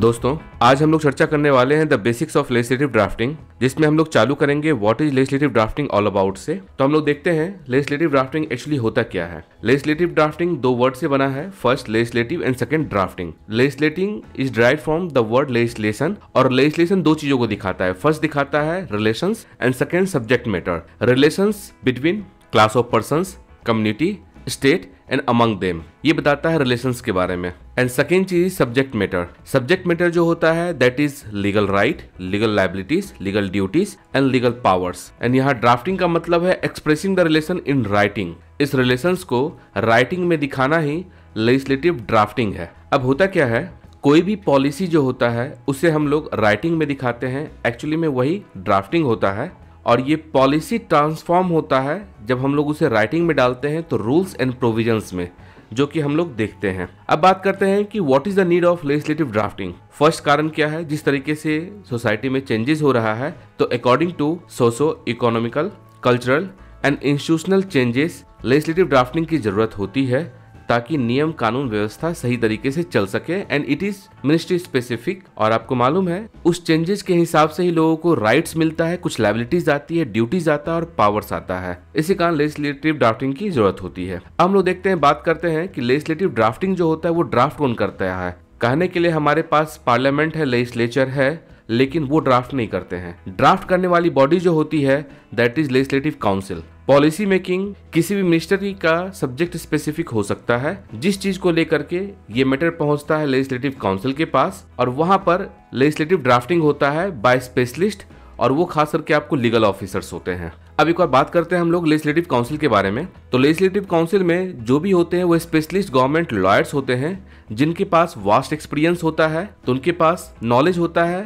दोस्तों आज हम लोग चर्चा करने वाले हैं the basics of legislative drafting जिसमें हम लोग चालू करेंगे what is legislative drafting all about से तो हम लोग देखते हैं लेजिस्लेटिव ड्राफ्टिंग एक्चुअली होता क्या है लेजिस्लेटिव ड्राफ्टिंग दो वर्ड से बना है first legislative and second drafting legislating is drive from the word legislation और लेजिस्लेशन दो चीजों को दिखाता है फर्स्ट दिखाता है relation and second subject matter relation between class of person community state and among them ये बताता है रिलेशन के बारे में एंड सेकेंड चीज सब्जेक्ट मैटर सब्जेक्ट मैटर जो होता है that is legal right legal liabilities legal duties and legal powers and यहाँ ड्राफ्टिंग का मतलब है expressing the relation in writing इस रिलेशन को राइटिंग में दिखाना ही लेजिस्लेटिव ड्राफ्टिंग है अब होता क्या है कोई भी पॉलिसी जो होता है उसे हम लोग राइटिंग में दिखाते हैं एक्चुअली में वही ड्राफ्टिंग होता है और ये पॉलिसी ट्रांसफॉर्म होता है जब हम लोग उसे राइटिंग में डालते हैं तो रूल्स एंड प्रोविजंस में जो कि हम लोग देखते हैं अब बात करते हैं कि what is the need of legislative drafting first कारण क्या है जिस तरीके से सोसाइटी में चेंजेस हो रहा है तो according to socio economical cultural and institutional changes legislative drafting की जरूरत होती है ताकि नियम कानून व्यवस्था सही तरीके से चल सके and it is ministry specific और आपको मालूम है उस चेंजेस के हिसाब से ही लोगों को राइट्स मिलता है कुछ लाइबिलिटीज आती है ड्यूटीज आता है और पावर्स आता है इसी कारण लेजिस्लेटिव ड्राफ्टिंग की जरूरत होती है हम लोग देखते हैं बात करते हैं कि लेजिस्लेटिव ड्राफ्टिंग जो होता है वो ड्राफ्ट कौन करता है कहने के लिए हमारे पास पार्लियामेंट है लेजिस्लेचर है लेकिन वो ड्राफ्ट नहीं करते हैं ड्राफ्ट करने वाली बॉडी जो होती है that is legislative council policy making किसी भी मिनिस्ट्री का सब्जेक्ट स्पेसिफिक हो सकता है जिस चीज को लेकर के ये मैटर पहुंचता है लेजिस्लेटिव काउंसिल के पास और वहां पर लेजिस्लेटिव ड्राफ्टिंग होता है बाय स्पेशलिस्ट और वो खास करके आपको लीगल ऑफिसर्स होते हैं अब एक बार बात करते हैं हम लोग लेजिस्लेटिव काउंसिल के बारे में तो लेजिस्लेटिव काउंसिल में जो भी होते हैं वो स्पेशलिस्ट गवर्नमेंट लॉयर्स होते हैं जिनके पास वास्ट एक्सपीरियंस होता है तो उनके पास नॉलेज होता है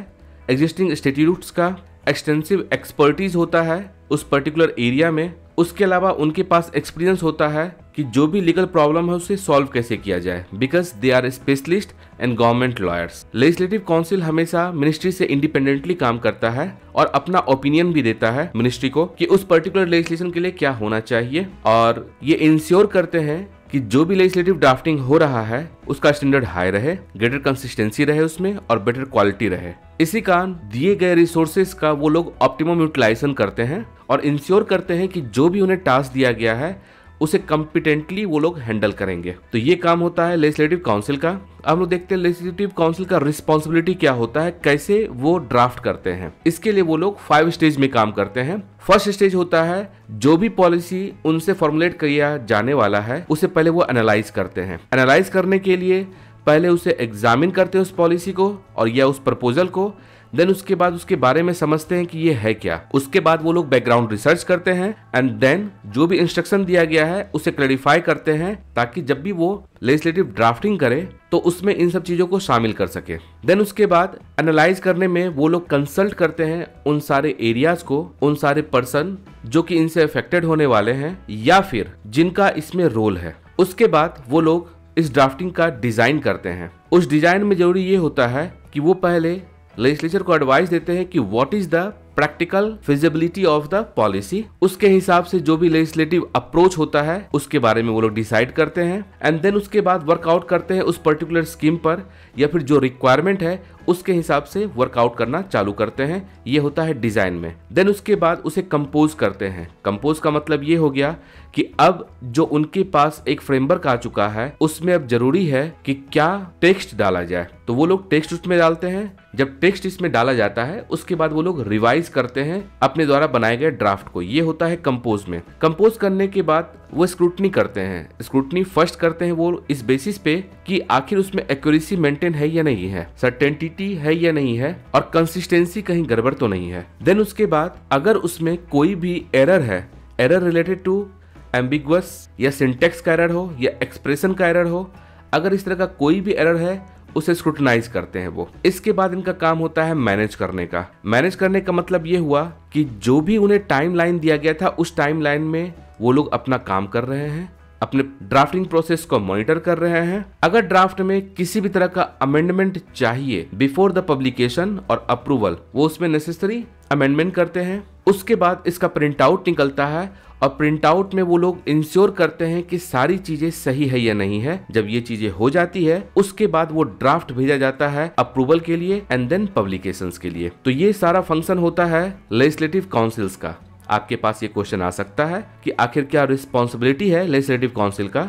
एग्जिस्टिंग इंस्टीट्यूट्स का एक्सटेंसिव एक्सपर्टीज होता है उस पर्टिकुलर एरिया में उसके अलावा उनके पास एक्सपीरियंस होता है कि जो भी लीगल प्रॉब्लम है उसे सॉल्व कैसे किया जाए because they are specialist and government lawyers legislative council हमेशा मिनिस्ट्री से इंडिपेंडेंटली काम करता है और अपना ओपिनियन भी देता है मिनिस्ट्री को कि उस पर्टिकुलर लेजिस्लेशन के लिए क्या होना चाहिए और ये इंश्योर करते हैं कि जो भी लेजिस्लेटिव ड्राफ्टिंग हो रहा है उसका स्टैंडर्ड हाई रहे ग्रेटर कंसिस्टेंसी रहे उसमें और बेटर क्वालिटी रहे इसी कारण दिए गए रिसोर्सेज का वो लोग ऑप्टिमम यूटिलाइजेशन करते हैं और इंश्योर करते हैं कि जो भी उन्हें टास्क दिया गया है उसे कॉम्पिटेंटली वो लोग हैंडल करेंगे तो ये काम होता है लेजिस्लेटिव काउंसिल का अब लोग देखते हैं लेजिस्लेटिव काउंसिल का रिस्पॉन्सिबिलिटी क्या होता है कैसे वो ड्राफ्ट करते हैं इसके लिए वो लोग फाइव स्टेज में काम करते हैं फर्स्ट स्टेज होता है जो भी पॉलिसी उनसे फॉर्मुलेट किया जाने वाला है उसे पहले वो एनालाइज करते हैं एनालाइज करने के लिए पहले उसे एग्जामिन करते हैं उस पॉलिसी को और या उस प्रपोजल को देन उसके बाद उसके बारे में समझते हैं कि ये है क्या उसके बाद वो लोग बैकग्राउंड रिसर्च करते हैं एंड देन जो भी इंस्ट्रक्शन दिया गया है उसे क्लैरिफाई करते हैं ताकि जब भी वो लेजिस्लेटिव ड्राफ्टिंग करे तो उसमें इन सब चीज़ों को शामिल कर सके देन उसके बाद एनालाइज करने में वो लोग कंसल्ट करते हैं उन सारे एरियाज को उन सारे पर्सन जो कि इनसे अफेक्टेड होने वाले हैं या फिर जिनका इसमें रोल है उसके बाद वो लोग इस ड्राफ्टिंग का डिज़ाइन करते हैं उस डिज़ाइन में जरूरी ये होता है कि वो पहले लेजिस्लेचर को एडवाइस देते हैं कि what is the practical feasibility of the policy उसके हिसाब से जो भी लेजिस्लेटिव अप्रोच होता है उसके बारे में वो लोग डिसाइड करते हैं एंड देन उसके बाद वर्कआउट करते हैं उस पर्टिकुलर स्कीम पर या फिर जो रिक्वायरमेंट है उसके हिसाब से वर्कआउट करना चालू करते हैं ये होता है डिजाइन में देन उसके बाद उसे कंपोज करते हैं कंपोज का मतलब ये हो गया कि अब जो उनके पास एक फ्रेमवर्क आ चुका है उसमें अब जरूरी है कि क्या टेक्स्ट डाला जाए तो वो लोग टेक्स्ट उसमें डालते हैं जब टेक्स्ट इसमें डाला जाता है उसके बाद वो लोग रिवाइज करते हैं अपने द्वारा बनाए गए ड्राफ्ट को ये होता है कंपोज में कंपोज करने के बाद वो स्क्रूटनी करते हैं स्क्रूटनी फर्स्ट करते हैं वो इस बेसिस पे कि आखिर उसमें एक्यूरेसी मेंटेन है या नहीं है सर्टेनिटी है या नहीं है और कंसिस्टेंसी कहीं गड़बड़ तो नहीं है देन उसके बाद अगर उसमें कोई भी एरर है एरर रिलेटेड टू एम्बिगस या सिंटेक्स का एरर हो या एक्सप्रेशन का एरर हो अगर इस तरह का कोई भी एरर है उसे स्क्रूटनाइज करते हैं वो इसके बाद इनका काम होता है मैनेज करने का मैनेज करने का मतलब ये हुआ कि जो भी उन्हें टाइम दिया गया था उस टाइम में वो लोग अपना काम कर रहे हैं अपने ड्राफ्टिंग प्रोसेस को मॉनिटर कर रहे हैं अगर ड्राफ्ट में किसी भी तरह का अमेंडमेंट चाहिए बिफोर द पब्लिकेशन और अप्रूवल वो उसमें नेसेसरी अमेंडमेंट करते हैं उसके बाद इसका प्रिंट आउट निकलता है और प्रिंटआउट में वो लोग इंश्योर करते हैं कि सारी चीजें सही है या नहीं है जब ये चीजें हो जाती है उसके बाद वो ड्राफ्ट भेजा जाता है अप्रूवल के लिए एंड देन पब्लिकेशन के लिए तो ये सारा फंक्शन होता है लेजिस्लेटिव काउंसिल्स का आपके पास ये क्वेश्चन आ सकता है कि आखिर क्या रिस्पॉन्सिबिलिटी है लेजिस्लेटिव काउंसिल का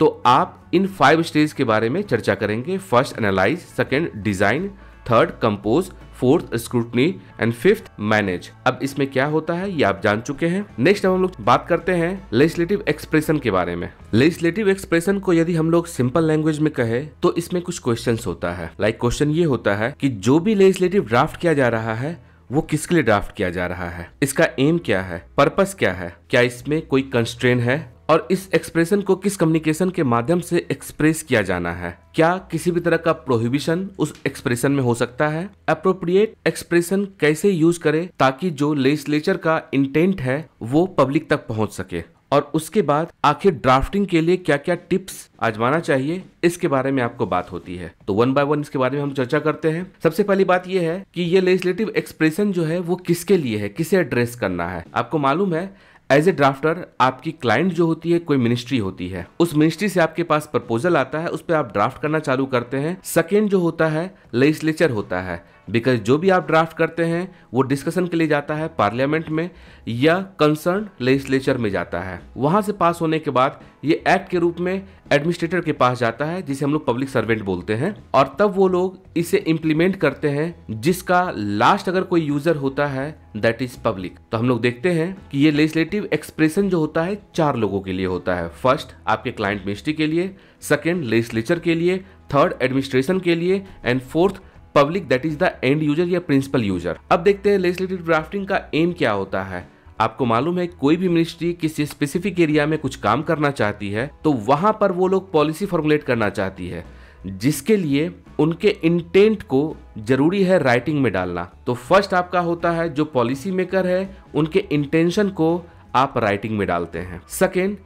तो आप इन फाइव स्टेज के बारे में चर्चा करेंगे first analyse second design third compose fourth scrutiny and fifth manage अब इसमें क्या होता है ये आप जान चुके हैं नेक्स्ट हम लोग बात करते हैं लेजिस्लेटिव एक्सप्रेशन के बारे में लेजिस्लेटिव एक्सप्रेशन को यदि हम लोग सिंपल लैंग्वेज में कहे तो इसमें कुछ क्वेश्चन होता है लाइक like क्वेश्चन ये होता है की जो भी लेजिस्लेटिव ड्राफ्ट किया जा रहा है वो किसके लिए ड्राफ्ट किया जा रहा है इसका एम क्या है पर्पस क्या है क्या इसमें कोई कंस्ट्रेन है और इस एक्सप्रेशन को किस कम्युनिकेशन के माध्यम से एक्सप्रेस किया जाना है क्या किसी भी तरह का प्रोहिबिशन उस एक्सप्रेशन में हो सकता है अप्रोप्रिएट एक्सप्रेशन कैसे यूज करें ताकि जो लेजिस्लेचर का इंटेंट है वो पब्लिक तक पहुंच सके और उसके बाद आखिर ड्राफ्टिंग के लिए क्या क्या टिप्स आजमाना चाहिए इसके बारे में आपको बात होती है तो वन बाय वन इसके बारे में हम चर्चा करते हैं सबसे पहली बात यह है कि ये लेजिस्लेटिव एक्सप्रेशन जो है वो किसके लिए है किसे एड्रेस करना है आपको मालूम है एज ए ड्राफ्टर आपकी क्लाइंट जो होती है कोई मिनिस्ट्री होती है उस मिनिस्ट्री से आपके पास प्रपोजल आता है उस पर आप ड्राफ्ट करना चालू करते हैं सेकेंड जो होता है लेजिस्लेचर होता है बिकॉज जो भी आप ड्राफ्ट करते हैं वो डिस्कशन के लिए जाता है पार्लियामेंट में या कंसर्न लेजिस्लेचर में जाता है वहाँ से पास होने के बाद ये एक्ट के रूप में एडमिनिस्ट्रेटर के पास जाता है जिसे हम लोग पब्लिक सर्वेंट बोलते हैं और तब वो लोग इसे इम्प्लीमेंट करते हैं जिसका लास्ट अगर कोई यूजर होता है दैट इज पब्लिक तो हम लोग देखते हैं कि ये लेजिस्लेटिव एक्सप्रेशन जो होता है चार लोगों के लिए होता है फर्स्ट आपके क्लाइंट मिनिस्ट्री के लिए सेकेंड लेजिस्लेचर के लिए थर्ड एडमिनिस्ट्रेशन के लिए and fourth public that is the end user या प्रिंसिपल यूजर अब देखते हैं लेजिस्लेटिव ड्राफ्टिंग का एम क्या होता है आपको मालूम है कोई भी मिनिस्ट्री किसी स्पेसिफिक एरिया में कुछ काम करना चाहती है तो वहां पर वो लोग पॉलिसी फॉर्मुलेट करना चाहती है जिसके लिए उनके इंटेंट को जरूरी है राइटिंग में डालना तो फर्स्ट आपका होता है जो पॉलिसी मेकर है उनके इंटेंशन को आप राइटिंग में डालते हैं सेकेंड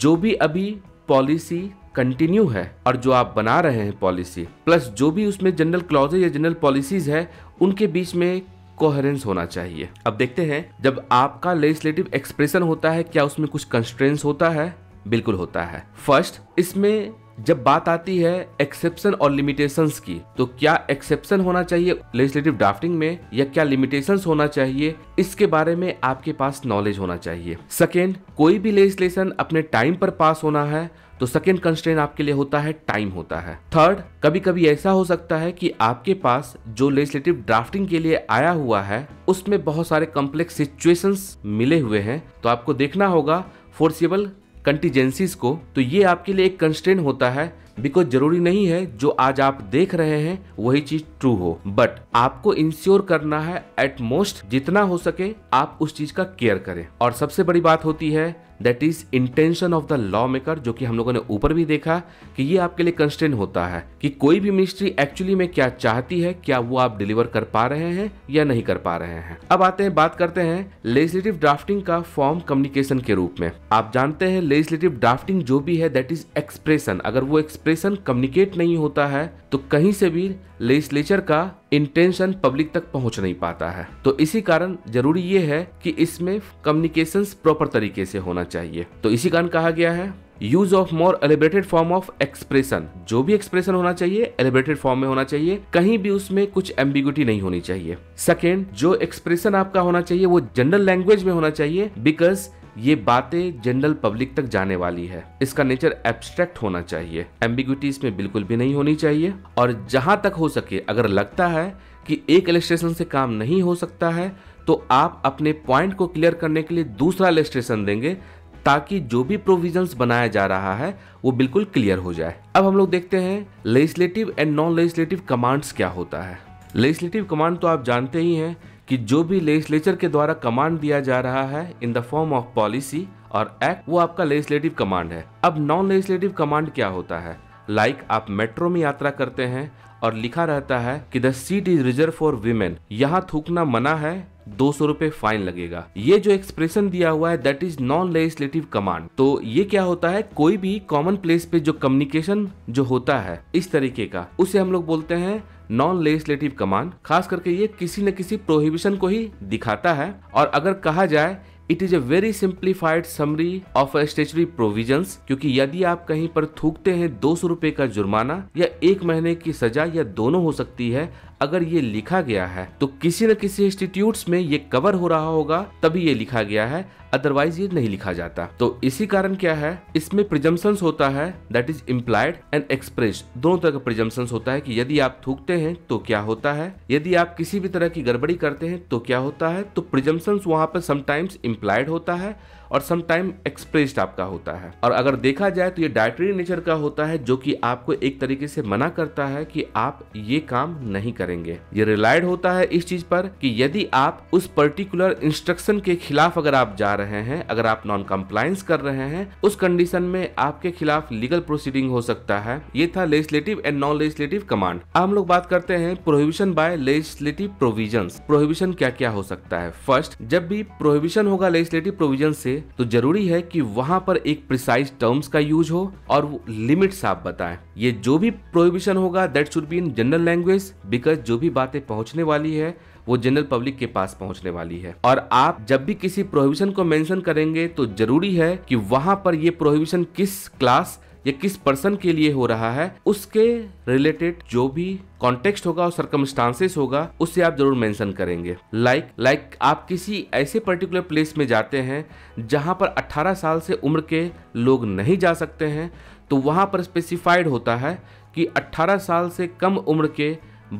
जो भी अभी पॉलिसी कंटिन्यू है और जो आप बना रहे हैं पॉलिसी प्लस जो भी उसमें जनरल क्लॉज या जनरल पॉलिसीज है उनके बीच में कोहरेंस होना चाहिए अब देखते हैं जब आपका लेजिस्लेटिव एक्सप्रेशन होता है क्या उसमें कुछ कंस्ट्रेंस होता है बिल्कुल होता है फर्स्ट इसमें जब बात आती है एक्सेप्शन और लिमिटेशंस की तो क्या एक्सेप्शन होना चाहिए लेजिस्लेटिव ड्राफ्टिंग में या क्या लिमिटेशंस होना चाहिए इसके बारे में आपके पास नॉलेज होना चाहिए सेकेंड कोई भी लेजिस्लेशन अपने टाइम पर पास होना है तो सेकेंड कंस्ट्रेन आपके लिए होता है टाइम होता है थर्ड कभी कभी ऐसा हो सकता है कि आपके पास जो लेजिस्लेटिव ड्राफ्टिंग के लिए आया हुआ है उसमें बहुत सारे कॉम्प्लेक्स सिचुएशंस मिले हुए हैं तो आपको देखना होगा फोर्सेबल कंटीजेंसीज को तो ये आपके लिए एक कंस्ट्रेन होता है बिकॉज जरूरी नहीं है जो आज आप देख रहे हैं वही चीज ट्रू हो बट आपको इंश्योर करना है एट मोस्ट जितना हो सके आप उस चीज का केयर करें और सबसे बड़ी बात होती है that is intention of the law maker जो कि हम लोगों ने ऊपर भी देखा कि ये आपके लिए कंस्टेंट होता है कि कोई भी मिनिस्ट्री एक्चुअली में क्या चाहती है क्या वो आप डिलीवर कर पा रहे हैं या नहीं कर पा रहे हैं अब आते हैं बात करते हैं लेजिस्लेटिव ड्राफ्टिंग का फॉर्म कम्युनिकेशन के रूप में आप जानते हैं लेजिस्लेटिव ड्राफ्टिंग जो भी है दैट इज एक्सप्रेशन अगर वो एक्सप्रेशन कम्युनिकेट नहीं होता है तो कहीं से भी लेजिस्लेचर का इंटेंशन पब्लिक तक पहुंच नहीं पाता है तो इसी कारण जरूरी ये है कि इसमें कम्युनिकेशन प्रॉपर तरीके से होना चाहिए तो इसी कारण कहा गया है use of more elaborated form of expression जो भी एक्सप्रेशन होना चाहिए एलिब्रेटेड फॉर्म में होना चाहिए कहीं भी उसमें कुछ एम्बिग्यूटी नहीं होनी चाहिए सेकेंड जो एक्सप्रेशन आपका होना चाहिए वो जनरल लैंग्वेज में होना चाहिए बिकॉज ये बातें जनरल पब्लिक तक जाने वाली है इसका नेचर एब्स्ट्रैक्ट होना चाहिए एम्बिग्यूटी इसमें बिल्कुल भी नहीं होनी चाहिए और जहां तक हो सके अगर लगता है कि एक इलेस्ट्रेशन से काम नहीं हो सकता है तो आप अपने पॉइंट को क्लियर करने के लिए दूसरा इलेस्ट्रेशन देंगे ताकि जो भी प्रोविजंस बनाया जा रहा है वो बिल्कुल क्लियर हो जाए अब हम लोग देखते हैं legislative and non legislative commands क्या होता है लेजिस्लेटिव कमांड तो आप जानते ही हैं कि जो भी लेजिस्लेचर के द्वारा कमांड दिया जा रहा है in the form of policy और एक्ट वो आपका लेजिस्लेटिव कमांड है अब नॉन लेजिस्लेटिव कमांड क्या होता है लाइक like आप मेट्रो में यात्रा करते हैं और लिखा रहता है कि the seat is reserve for women यहाँ थूकना मना है दो सौ रूपए फाइन लगेगा ये जो एक्सप्रेशन दिया हुआ है that is non legislative command तो ये क्या होता है कोई भी कॉमन प्लेस पे जो कम्युनिकेशन जो होता है इस तरीके का उसे हम लोग बोलते हैं नॉन लेजिस्लेटिव कमांड खास करके ये किसी न किसी प्रोहिबिशन को ही दिखाता है और अगर कहा जाए it is a very simplified summary of statutory provision क्योंकि यदि आप कहीं पर थूकते हैं दो सौ का जुर्माना या एक महीने की सजा या दोनों हो सकती है अगर ये लिखा गया है तो किसी न किसी इंस्टीट्यूट में ये कवर हो रहा होगा तभी ये लिखा गया है अदरवाइज ये नहीं लिखा जाता तो इसी कारण क्या है इसमें प्रिजम्पन होता है that is implied and express दोनों तरह का प्रिजम्पन होता है कि यदि आप थूकते हैं तो क्या होता है यदि आप किसी भी तरह की गड़बड़ी करते हैं तो क्या होता है तो प्रिजम्पन वहां पर समटाइम्स इम्प्लाइड होता है और समटाइम एक्सप्रेस्ड आपका होता है और अगर देखा जाए तो ये डायटरी नेचर का होता है जो कि आपको एक तरीके से मना करता है कि आप ये काम नहीं करेंगे ये रिलाइड होता है इस चीज पर कि यदि आप उस पर्टिकुलर इंस्ट्रक्शन के खिलाफ अगर आप जा रहे हैं अगर आप नॉन कंप्लायंस कर रहे हैं उस कंडीशन में आपके खिलाफ लीगल प्रोसीडिंग हो सकता है ये था legislative and non legislative command अब हम लोग बात करते हैं prohibition by legislative provision prohibition क्या क्या हो सकता है फर्स्ट जब भी प्रोहिबिशन होगा लेजिस्लेटिव प्रोविजन से तो जरूरी है कि वहां पर एक प्रिसाइज टर्म्स का यूज हो और लिमिट आप बताएं ये जो भी प्रोहिबिशन होगा that should be in general language because जो भी बातें पहुंचने वाली है वो जनरल पब्लिक के पास पहुंचने वाली है और आप जब भी किसी प्रोहिबिशन को मेंशन करेंगे तो जरूरी है कि वहां पर ये प्रोहिबिशन किस क्लास या किस पर्सन के लिए हो रहा है उसके रिलेटेड जो भी कॉन्टेक्स्ट होगा और सर्कमस्टांसेस होगा उससे आप जरूर मेंशन करेंगे लाइक like, लाइक like आप किसी ऐसे पर्टिकुलर प्लेस में जाते हैं जहां पर 18 साल से उम्र के लोग नहीं जा सकते हैं तो वहां पर स्पेसिफाइड होता है कि 18 साल से कम उम्र के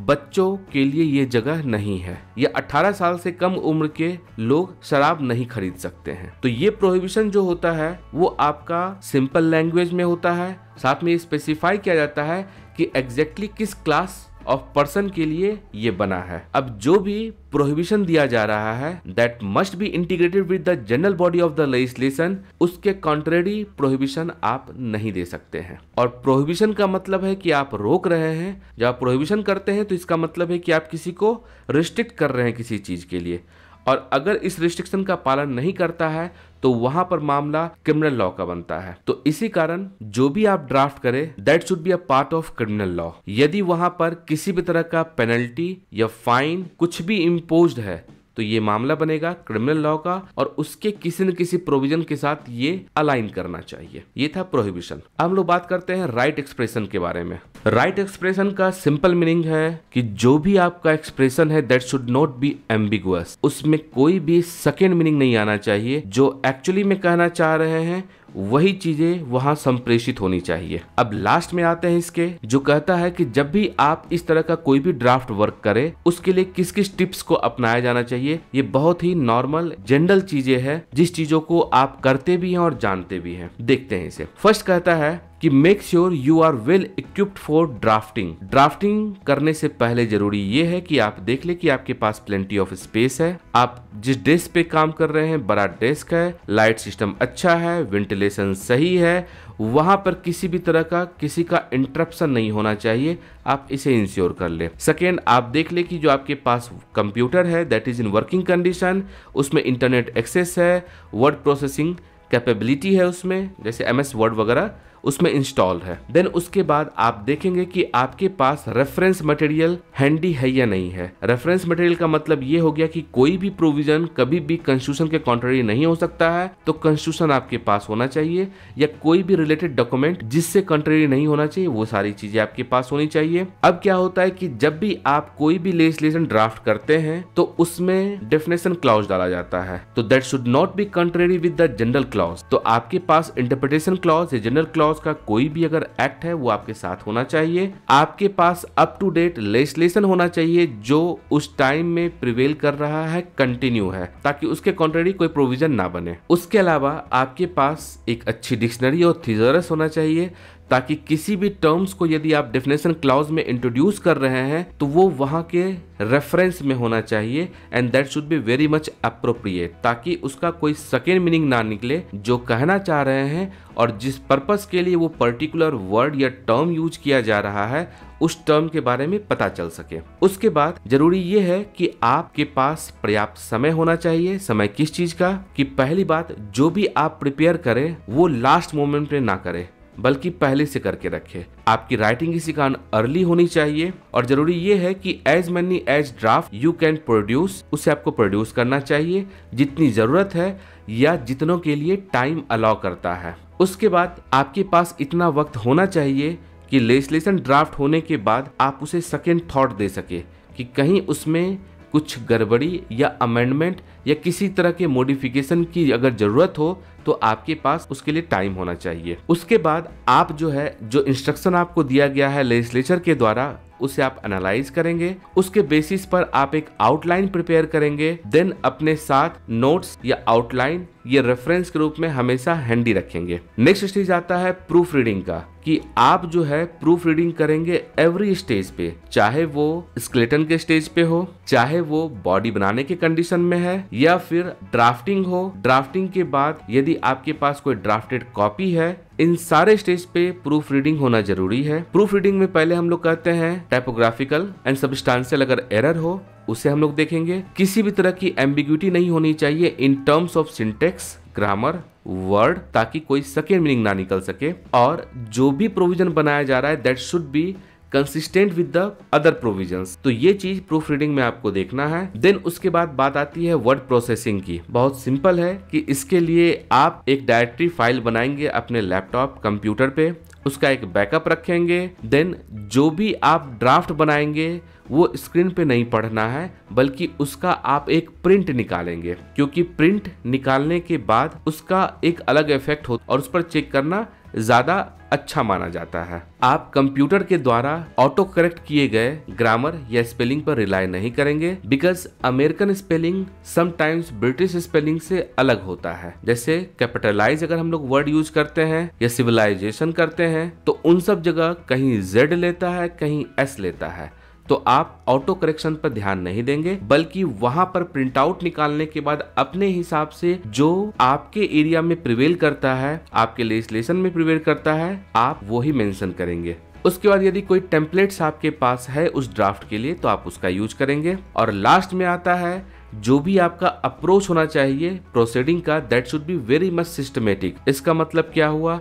बच्चों के लिए ये जगह नहीं है या 18 साल से कम उम्र के लोग शराब नहीं खरीद सकते हैं तो ये प्रोहिबिशन जो होता है वो आपका सिंपल लैंग्वेज में होता है साथ में ये स्पेसिफाई किया जाता है कि एग्जैक्टली exactly किस क्लास ऑफ पर्सन के लिए ये बना है अब जो भी प्रोहिबिशन दिया जा रहा है that must be integrated with the general body of the legislation उसके कॉन्ट्रेरी प्रोहिबिशन आप नहीं दे सकते हैं और प्रोहिबिशन का मतलब है कि आप रोक रहे हैं जब आप प्रोहिबिशन करते हैं तो इसका मतलब है कि आप किसी को रिस्ट्रिक्ट कर रहे हैं किसी चीज के लिए और अगर इस रिस्ट्रिक्शन का पालन नहीं करता है तो वहां पर मामला क्रिमिनल लॉ का बनता है तो इसी कारण जो भी आप ड्राफ्ट करें that should be a part of criminal law यदि वहां पर किसी भी तरह का पेनल्टी या फाइन कुछ भी इम्पोज है तो ये मामला बनेगा क्रिमिनल लॉ का और उसके किसी न किसी प्रोविजन के साथ ये अलाइन करना चाहिए ये था प्रोहिबिशन अब हम लोग बात करते हैं राइट एक्सप्रेशन के बारे में राइट एक्सप्रेशन का सिंपल मीनिंग है कि जो भी आपका एक्सप्रेशन है that should not be ambiguous उसमें कोई भी सेकेंड मीनिंग नहीं आना चाहिए जो एक्चुअली में कहना चाह रहे हैं वही चीजें वहां संप्रेषित होनी चाहिए अब लास्ट में आते हैं इसके जो कहता है कि जब भी आप इस तरह का कोई भी ड्राफ्ट वर्क करें उसके लिए किस किस टिप्स को अपनाया जाना चाहिए ये बहुत ही नॉर्मल जनरल चीजें हैं जिस चीजों को आप करते भी हैं और जानते भी हैं देखते हैं इसे फर्स्ट कहता है कि make sure you are well equipped for drafting drafting करने से पहले जरूरी ये है कि आप देख ले कि आपके पास प्लेंटी ऑफ स्पेस है आप जिस डेस्क पे काम कर रहे हैं बड़ा डेस्क है लाइट सिस्टम अच्छा है वेंटिलेशन सही है वहां पर किसी भी तरह का किसी का इंटरप्शन नहीं होना चाहिए आप इसे इंश्योर कर ले सेकेंड आप देख ले कि जो आपके पास कंप्यूटर है that is in working condition उसमें इंटरनेट एक्सेस है वर्ड प्रोसेसिंग कैपेबिलिटी है उसमें जैसे एम एस वर्ड वगैरह उसमें इंस्टॉल है देन उसके बाद आप देखेंगे कि आपके पास रेफरेंस मटेरियल हैंडी है या नहीं है रेफरेंस मटेरियल का मतलब ये हो गया कि कोई भी प्रोविजन कभी भी कंस्टिट्यूशन के कॉन्ट्ररी नहीं हो सकता है तो कंस्टिट्यूशन आपके पास होना चाहिए या कोई भी रिलेटेड डॉक्यूमेंट जिससे कंट्ररी नहीं होना चाहिए वो सारी चीजें आपके पास होनी चाहिए अब क्या होता है कि जब भी आप कोई भी लेजिस्लेशन ड्राफ्ट करते हैं तो उसमें डेफिनेशन क्लॉज डाला जाता है तो that should not be contrary with the general clause तो आपके पास इंटरप्रिटेशन क्लॉज या जनरल क्लॉज लॉज का कोई भी अगर एक्ट है वो आपके साथ होना चाहिए आपके पास अप टू डेट लेजिस्लेशन होना चाहिए जो उस टाइम में प्रिवेल कर रहा है कंटिन्यू है ताकि उसके कॉन्ट्रेडी कोई प्रोविजन ना बने उसके अलावा आपके पास एक अच्छी डिक्शनरी और थीजरस होना चाहिए ताकि किसी भी टर्म्स को यदि आप डेफिनेशन क्लाउज में इंट्रोड्यूस कर रहे हैं तो वो वहाँ के रेफरेंस में होना चाहिए and that should be very much appropriate ताकि उसका कोई सेकेंड मीनिंग ना निकले जो कहना चाह रहे हैं और जिस पर्पस के लिए वो पर्टिकुलर वर्ड या टर्म यूज किया जा रहा है उस टर्म के बारे में पता चल सके उसके बाद जरूरी ये है कि आपके पास पर्याप्त समय होना चाहिए समय किस चीज का कि पहली बात जो भी आप प्रिपेयर करें वो लास्ट मोमेंट में ना करें बल्कि पहले से करके रखे आपकी राइटिंग इसी कारण अर्ली होनी चाहिए और जरूरी ये है कि as many as draft you can produce उसे आपको प्रोड्यूस करना चाहिए जितनी जरूरत है या जितनों के लिए टाइम अलाउ करता है उसके बाद आपके पास इतना वक्त होना चाहिए कि लेजिस्लेशन ड्राफ्ट होने के बाद आप उसे सेकेंड थाट दे सके कि कहीं उसमें कुछ गड़बड़ी या अमेंडमेंट या किसी तरह के मोडिफिकेशन की अगर ज़रूरत हो तो आपके पास उसके लिए टाइम होना चाहिए उसके बाद आप जो है जो इंस्ट्रक्शन आपको दिया गया है लेजिस्लेचर के द्वारा उसे आप एनालाइज करेंगे उसके बेसिस पर आप एक आउटलाइन प्रिपेयर करेंगे देन अपने साथ नोट्स या आउटलाइन ये रेफरेंस के रूप में हमेशा हैंडी रखेंगे नेक्स्ट स्टेज आता है प्रूफ रीडिंग का कि आप जो है प्रूफ रीडिंग करेंगे एवरी स्टेज पे चाहे वो स्केलेटन के स्टेज पे हो चाहे वो बॉडी बनाने के कंडीशन में है या फिर ड्राफ्टिंग हो ड्राफ्टिंग के बाद यदि आपके पास कोई ड्राफ्टेड कॉपी है इन सारे स्टेज पे प्रूफ रीडिंग होना जरूरी है प्रूफ रीडिंग में पहले हम लोग कहते हैं टाइपोग्राफिकल एंड सबस्टांशियल अगर एरर हो उसे हम लोग देखेंगे किसी भी तरह की एम्बिग्यूटी नहीं होनी चाहिए in terms of syntax grammar word ताकि कोई सेकेंड मीनिंग ना निकल सके और जो भी प्रोविजन बनाया जा रहा है that should be consistent with the other provision तो ये चीज प्रूफ रीडिंग में आपको देखना है देन उसके बाद बात आती है वर्ड प्रोसेसिंग की बहुत सिंपल है कि इसके लिए आप एक डायरेक्टरी फाइल बनाएंगे अपने लैपटॉप कंप्यूटर पे उसका एक बैकअप रखेंगे देन जो भी आप ड्राफ्ट बनाएंगे वो स्क्रीन पे नहीं पढ़ना है बल्कि उसका आप एक प्रिंट निकालेंगे क्योंकि प्रिंट निकालने के बाद उसका एक अलग इफेक्ट हो और उस पर चेक करना ज़्यादा अच्छा माना जाता है आप कंप्यूटर के द्वारा ऑटो करेक्ट किए गए ग्रामर या स्पेलिंग पर रिलाई नहीं करेंगे because American spelling sometimes British spelling से अलग होता है जैसे कैपिटलाइज अगर हम लोग वर्ड यूज करते हैं या सिविलाइजेशन करते हैं तो उन सब जगह कहीं जेड लेता है कहीं एस लेता है तो आप ऑटो करेक्शन पर ध्यान नहीं देंगे बल्कि वहां पर प्रिंट आउट निकालने के बाद अपने हिसाब से जो आपके एरिया में प्रिवेल करता है आपके लेजिस्लेशन में प्रिवेल करता है आप वो ही मेंशन करेंगे उसके बाद यदि कोई टेम्पलेट्स आपके पास है उस ड्राफ्ट के लिए तो आप उसका यूज करेंगे और लास्ट में आता है जो भी आपका अप्रोच होना चाहिए प्रोसीडिंग का that should be very much systematic इसका मतलब क्या हुआ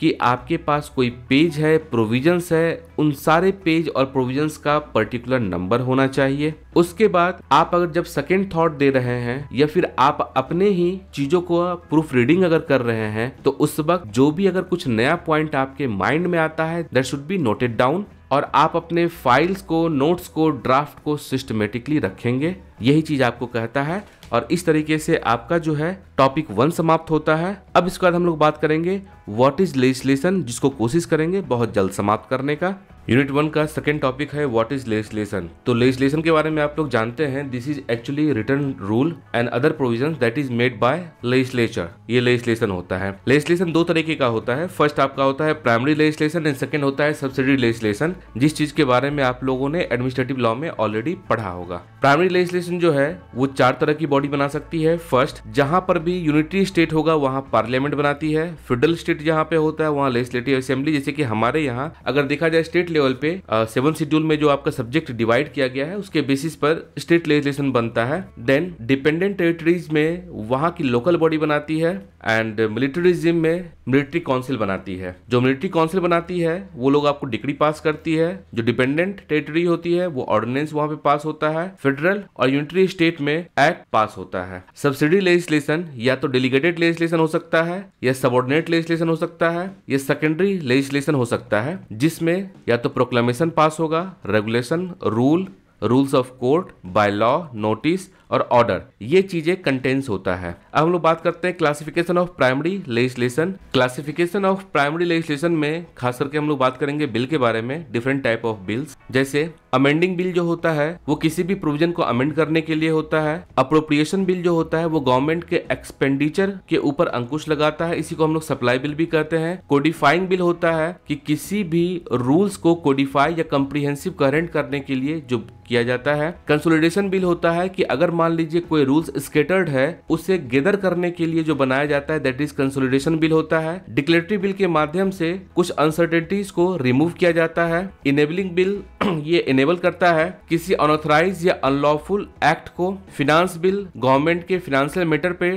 कि आपके पास कोई पेज है प्रोविजंस है उन सारे पेज और प्रोविजंस का पर्टिकुलर नंबर होना चाहिए उसके बाद आप अगर जब सेकेंड थॉट दे रहे हैं या फिर आप अपने ही चीजों को प्रूफ रीडिंग अगर कर रहे हैं तो उस वक्त जो भी अगर कुछ नया पॉइंट आपके माइंड में आता है that should be noted down और आप अपने फाइल्स को नोट्स को ड्राफ्ट को सिस्टमेटिकली रखेंगे यही चीज आपको कहता है और इस तरीके से आपका जो है टॉपिक वन समाप्त होता है अब इसके बाद हम लोग बात करेंगे व्हाट इज लेजिस्लेशन जिसको कोशिश करेंगे बहुत जल्द समाप्त करने का यूनिट वन का सेकेंड टॉपिक है व्हाट इज लेजिस्लेशन तो लेजिस्लेशन के बारे में आप लोग जानते हैं this is actually written rule and other provision that is made by legislature ये लेजिस्लेशन होता है लेजिस्लेशन दो तरीके का होता है फर्स्ट आपका होता है प्राइमरी लेजिस्लेशन एंड सेकेंड होता है सब्सिडी लेजिस्लेशन जिस चीज के बारे में आप लोगों ने एडमिनिस्ट्रेटिव लॉ में ऑलरेडी पढ़ा होगा प्राइमरी लेजिस्लेशन जो है वो चार तरह की बॉडी बना सकती है फर्स्ट जहां पर भी यूनिटरी स्टेट होगा वहां पार्लियामेंट बनाती है फेडरल स्टेट जहां पे होता है वहां लेजिस्लेटिव असेंबली जैसे कि हमारे यहाँ अगर देखा जाए स्टेट लेवल पे सेवन शेड्यूल में जो आपका सब्जेक्ट डिवाइड किया गया है उसके बेसिस पर स्टेट लेजिस्लेशन बनता है देन डिपेंडेंट टेरिटरीज में वहां की लोकल बॉडी बनाती है एंड मिलिट्रीजिम में मिलिट्री काउंसिल बनाती है जो मिलिट्री काउंसिल बनाती है वो लोग आपको डिग्री पास करती है जो डिपेंडेंट टेरिटरी होती है वो ऑर्डिनेंस वहां पे पास होता है फेडरल और यूनिटरी स्टेट में एक्ट पास होता है सब्सिडी लेजिस्लेशन या तो डेलीगेटेड लेजिस्लेशन हो सकता है या सबोर्डिनेट लेजिस्लेशन हो सकता है या सेकेंडरी लेजिस्लेशन हो सकता है जिसमें या तो तो प्रोक्लेमेशन पास होगा regulation rule rules of court by law notice और ऑर्डर ये चीजें कंटेंस होता है अब हम लोग बात करते हैं classification of primary legislation classification of primary legislation में खास करके हम लोग बात करेंगे बिल के बारे में डिफरेंट टाइप ऑफ बिल्स जैसे अमेंडिंग बिल जो होता है वो किसी भी प्रोविजन को अमेंड करने के लिए होता है अप्रोप्रिएशन बिल जो होता है वो गवर्नमेंट के एक्सपेंडिचर के ऊपर अंकुश लगाता है इसी को हम लोग सप्लाई बिल भी कहते हैं कोडिफाइंग बिल होता है कि किसी भी रूल्स को कोडिफाई या कम्प्रीहेंसिव करेंट करने के लिए जो किया जाता है कंसोलिडेशन बिल होता है कि अगर मान लीजिए कोई रूल्स स्केटर्ड है उसे गेदर करने के लिए जो बनाया जाता है दैट इज कंसोलिडेशन बिल होता है डिक्लेटरी बिल के माध्यम से कुछ अनसर्टेटीज को रिमूव किया जाता है इनेबलिंग बिल ये इनेबल करता है किसी अनऑथराइज या अनलॉफुल एक्ट को फिनांस बिल गवर्नमेंट के फिनेंशियल मैटर पे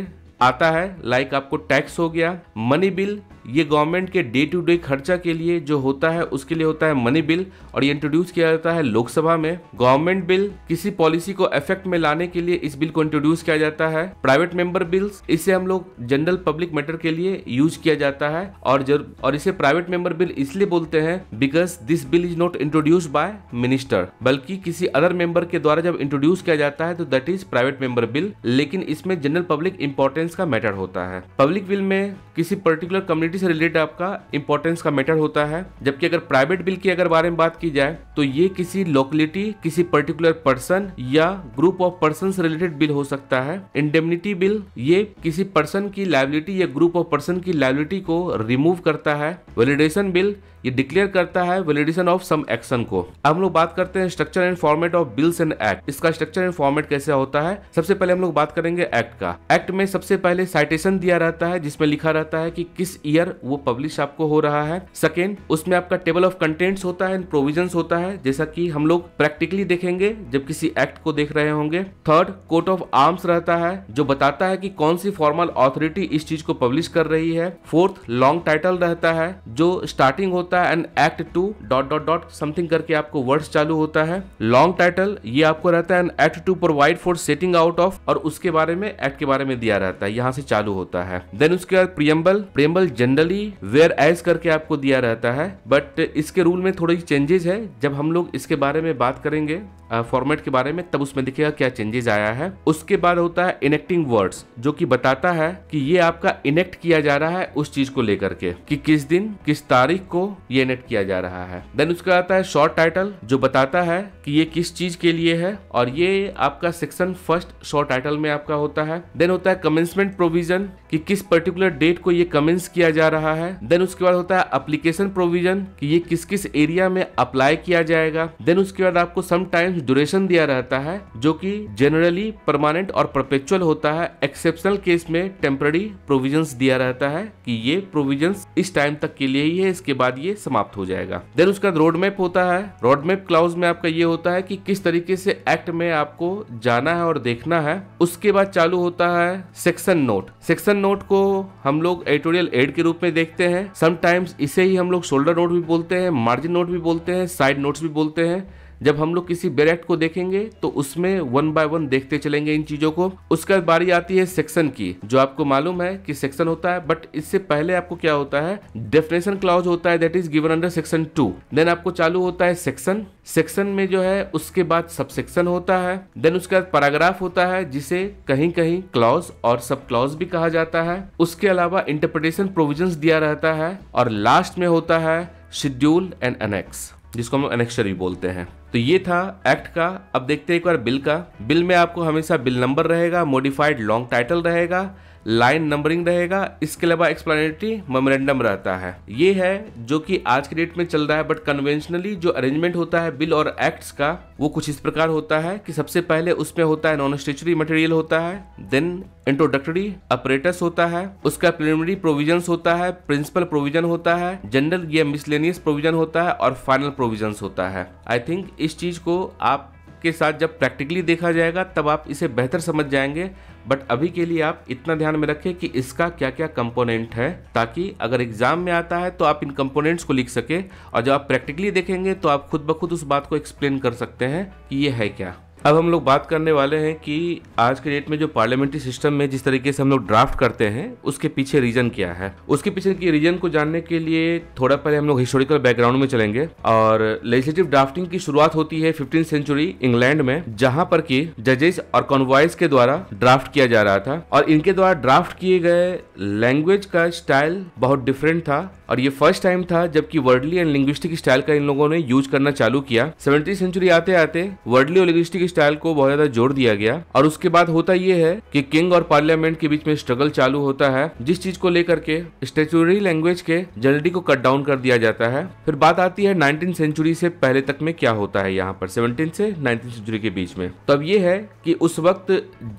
आता है लाइक like आपको टैक्स हो गया मनी बिल ये गवर्नमेंट के डे टू डे खर्चा के लिए जो होता है उसके लिए होता है मनी बिल और ये इंट्रोड्यूस किया जाता है लोकसभा में गवर्नमेंट बिल किसी पॉलिसी को इफेक्ट में लाने के लिए इस बिल को इंट्रोड्यूस किया जाता है प्राइवेट मेंबर बिल्स इसे हम लोग जनरल पब्लिक मैटर के लिए यूज किया जाता है और जर, और इसे प्राइवेट मेंबर बिल इसलिए बोलते हैं because this bill is not introduce by minister बल्कि किसी अदर मेंबर के द्वारा जब इंट्रोड्यूस किया जाता है तो that is private member bill लेकिन इसमें जनरल पब्लिक इंपॉर्टेंस का मैटर होता है पब्लिक बिल में किसी पर्टिकुलर कम्युनिटी से रिलेटेड आपका इंपॉर्टेंस का मैटर होता है जबकि अगर प्राइवेट बिल की अगर बारे में बात की जाए तो ये किसी लोकलिटी किसी पर्टिकुलर पर्सन या group of person related bill हो सकता है इंडेमनिटी बिल ये किसी पर्सन की लाइबिलिटी या ग्रुप ऑफ पर्सन की लाइबिलिटी को रिमूव करता है वेलिडेशन बिल ये डिक्लेयर करता है वेलिडेशन ऑफ सम एक्शन को अब हम लोग बात करते हैं structure and format of bills and act इसका स्ट्रक्चर एंड फॉर्मेट कैसे होता है सबसे पहले हम लोग बात करेंगे एक्ट का एक्ट में सबसे पहले साइटेशन दिया रहता है जिसमें लिखा रहता है कि किस ईयर वो पब्लिश आपको हो रहा है सेकेंड उसमें आपका टेबल ऑफ कंटेंट्स होता है प्रोविजन होता है जैसा की हम लोग प्रैक्टिकली देखेंगे जब किसी एक्ट को देख रहे होंगे थर्ड कोर्ट ऑफ आर्म्स रहता है जो बताता है की कौन सी फॉर्मल ऑथोरिटी इस चीज को पब्लिश कर रही है फोर्थ लॉन्ग टाइटल रहता है जो स्टार्टिंग होता होता है and act to dot dot dot something करके आपको वर्ड्स चालू होता है लॉन्ग टाइटल ये आपको रहता है and act to provide for setting out of और उसके बारे में एक्ट के बारे में दिया रहता है यहाँ से चालू होता है देन उसके बाद preamble preamble generally whereas करके आपको दिया रहता है बट इसके रूल में थोड़ी चेंजेस है जब हम लोग इसके बारे में बात करेंगे फॉर्मेट के बारे में तब उसमें दिखेगा क्या चेंजेस आया है उसके बाद होता है इनेक्टिंग वर्ड्स जो कि बताता है कि ये आपका इनेक्ट किया जा रहा है उस चीज को लेकर के कि किस दिन किस तारीख को ये नेट किया जा रहा है देन उसका आता है शॉर्ट टाइटल जो बताता है कि ये किस चीज के लिए है और ये आपका सेक्शन फर्स्ट शॉर्ट टाइटल में आपका होता है देन होता है कमेंसमेंट प्रोविजन कि किस पर्टिकुलर डेट को ये कमेंस किया जा रहा है देन उसके बाद होता है अप्लीकेशन प्रोविजन कि ये किस किस एरिया में अप्लाई किया जाएगा देन उसके बाद आपको समटाइम्स ड्यूरेशन दिया रहता है जो कि जनरली परमानेंट और परपेचुअल होता है एक्सेप्शनल केस में टेम्पररी प्रोविजन दिया रहता है कि ये प्रोविजन इस टाइम तक के लिए ही है इसके बाद ये समाप्त हो जाएगा देन उसका रोड मैप होता है रोड मैप क्लाउज में आपका ये होता है कि किस तरीके से एक्ट में आपको जाना है और देखना है उसके बाद चालू होता है सेक्शन नोट सेक्शन नोट को हम लोग एडिटोरियल एड के रूप में देखते हैं समटाइम्स इसे ही हम लोग शोल्डर नोट भी बोलते हैं मार्जिन नोट भी बोलते हैं साइड नोट्स भी बोलते हैं जब हम लोग किसी बैरेक्ट को देखेंगे तो उसमें वन बाय वन देखते चलेंगे इन चीजों को बाद बारी आती है सेक्शन की जो आपको मालूम है कि सेक्शन होता है बट इससे पहले आपको क्या होता है डेफिनेशन क्लॉज होता है that is given under section two then आपको चालू होता है सेक्शन सेक्शन में जो है उसके बाद सब सेक्शन होता है देन उसके बाद पैराग्राफ होता है जिसे कहीं कहीं क्लॉज और सब क्लॉज भी कहा जाता है उसके अलावा इंटरप्रिटेशन प्रोविजन दिया रहता है और लास्ट में होता है शेड्यूल एंड अनेक्स जिसको हम एनेक्शर भी बोलते हैं तो ये था एक्ट का अब देखते हैं एक बार बिल का बिल में आपको हमेशा बिल नंबर रहेगा मॉडिफाइड लॉन्ग टाइटल रहेगा लाइन नंबरिंग रहेगा इसके अलावा एक्सप्लेनेटरी मेमोरेंडम रहता है ये है जो कि आज के डेट में चल रहा है बट कन्वेंशनली जो अरेंजमेंट होता है बिल और एक्ट्स का वो कुछ इस प्रकार होता है कि सबसे पहले उसमें होता है नॉन स्टेचुरी मटेरियल होता है देन इंट्रोडक्टरी अपरेटस होता है उसका प्रिलिमिनरी प्रोविजन होता है प्रिंसिपल प्रोविजन होता है जनरल या मिसलेनियस प्रोविजन होता है और फाइनल प्रोविजन होता है आई थिंक इस चीज को आप के साथ जब प्रैक्टिकली देखा जाएगा तब आप इसे बेहतर समझ जाएंगे बट अभी के लिए आप इतना ध्यान में रखें कि इसका क्या क्या कंपोनेंट है ताकि अगर एग्जाम में आता है तो आप इन कंपोनेंट्स को लिख सके और जब आप प्रैक्टिकली देखेंगे तो आप खुद ब खुद उस बात को एक्सप्लेन कर सकते हैं कि ये है क्या अब हम लोग बात करने वाले हैं कि आज के डेट में जो पार्लियामेंट्री सिस्टम में जिस तरीके से हम लोग ड्राफ्ट करते हैं उसके पीछे रीजन क्या है उसके पीछे की रीजन को जानने के लिए थोड़ा पहले हम लोग हिस्टोरिकल बैकग्राउंड में चलेंगे और लेजिस्लेटिव ड्राफ्टिंग की शुरुआत होती है फिफ्टीन सेंचुरी इंग्लैंड में जहां पर की जजेस और कॉन्वॉयस के द्वारा ड्राफ्ट किया जा रहा था और इनके द्वारा ड्राफ्ट किए गए लैंग्वेज का स्टाइल बहुत डिफरेंट था और ये फर्स्ट टाइम था जबकि वर्डली एंड लिंग्विस्टिक स्टाइल का इन लोगों ने यूज करना चालू किया सेवेंटी सेंचुरी आते आते वर्डली और लिंग्विस्टिक स्टाइल को बहुत ज्यादा जोड़ दिया गया और उसके बाद होता यह है कि किंग और पार्लियामेंट के बीच में स्ट्रगल चालू होता है जिस चीज को लेकर के स्टेचुरी लैंग्वेज के जनरिटी को कट डाउन कर दिया जाता है फिर बात आती है नाइनटीन सेंचुरी से पहले तक में क्या होता है यहाँ पर सेवनटीन से नाइनटीन सेंचुरी के बीच में तो अब ये है कि उस वक्त